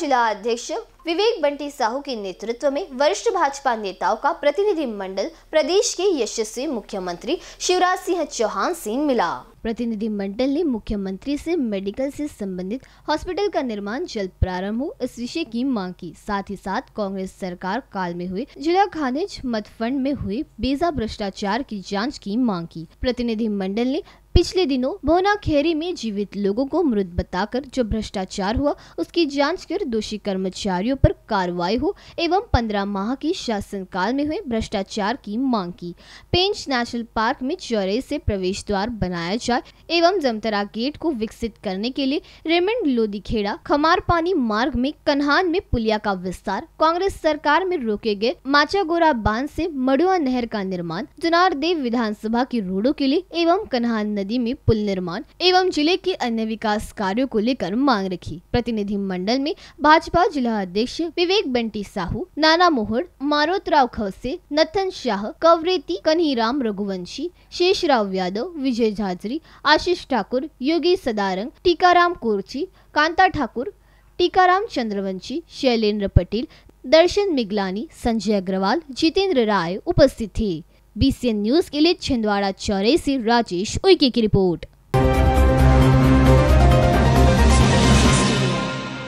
जिला अध्यक्ष विवेक बंटी साहू के नेतृत्व में वरिष्ठ भाजपा नेताओं का प्रतिनिधि मंडल प्रदेश के यशस्वी मुख्यमंत्री शिवराज सिंह चौहान से मिला प्रतिनिधि मंडल ने मुख्यमंत्री से मेडिकल से संबंधित हॉस्पिटल का निर्माण जल्द प्रारंभ हो इस विषय की मांग की साथ ही साथ कांग्रेस सरकार काल में हुए जिला खानिज मत फंड में हुए बेजा भ्रष्टाचार की जांच की मांग की प्रतिनिधि मंडल ने पिछले दिनों भोना खेरी में जीवित लोगों को मृत बताकर जो भ्रष्टाचार हुआ उसकी जांच कर दोषी कर्मचारियों पर कार्रवाई हो एवं 15 माह की शासन काल में हुए भ्रष्टाचार की मांग की पेंच नेशनल पार्क में चौरे से प्रवेश द्वार बनाया जाए एवं जमतरा गेट को विकसित करने के लिए रेमंड लोदीखेड़ा पानी मार्ग में कन्हान में पुलिया का विस्तार कांग्रेस सरकार में रोके गए माचागोरा बांध ऐसी मडुआ नहर का निर्माण जुनार देव विधान की रोडो के लिए एवं कन्हान नदी नदी में पुल निर्माण एवं जिले के अन्य विकास कार्यो को लेकर मांग रखी प्रतिनिधि मंडल में भाजपा जिला अध्यक्ष विवेक बंटी साहू नाना मोहर मारोतराव खवसे नथन शाह कवरेती कन्हीराम रघुवंशी शेषराव यादव विजय झाजरी आशीष ठाकुर योगी सदारंग टीकाराम कोरची कांता ठाकुर टीकाराम चंद्रवंशी शैलेंद्र पटेल दर्शन मिगलानी संजय अग्रवाल जितेंद्र राय उपस्थित थे बीसीएन न्यूज के लिए छिंदवाड़ा चौरे से राजेश उइके की रिपोर्ट